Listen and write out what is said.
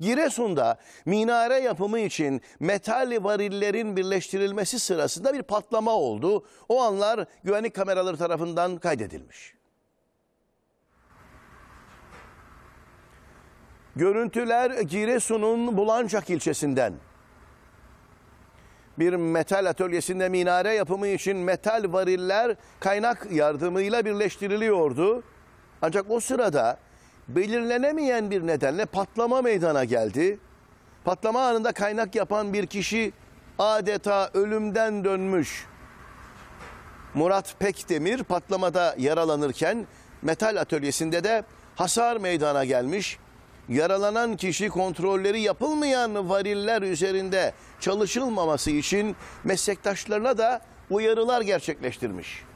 Giresun'da minare yapımı için metal varillerin birleştirilmesi sırasında bir patlama oldu. O anlar güvenlik kameraları tarafından kaydedilmiş. Görüntüler Giresun'un Bulancak ilçesinden bir metal atölyesinde minare yapımı için metal variller kaynak yardımıyla birleştiriliyordu. Ancak o sırada belirlenemeyen bir nedenle patlama meydana geldi. Patlama anında kaynak yapan bir kişi adeta ölümden dönmüş. Murat Pekdemir patlamada yaralanırken metal atölyesinde de hasar meydana gelmiş. Yaralanan kişi kontrolleri yapılmayan variller üzerinde çalışılmaması için meslektaşlarına da uyarılar gerçekleştirmiş.